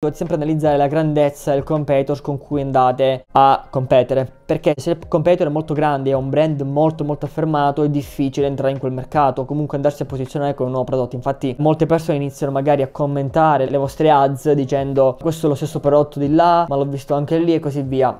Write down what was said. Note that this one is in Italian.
Dovete sempre analizzare la grandezza del competitor con cui andate a competere, perché se il competitor è molto grande e ha un brand molto molto affermato è difficile entrare in quel mercato, comunque andarsi a posizionare con un nuovo prodotto. Infatti molte persone iniziano magari a commentare le vostre ads dicendo questo è lo stesso prodotto di là, ma l'ho visto anche lì e così via.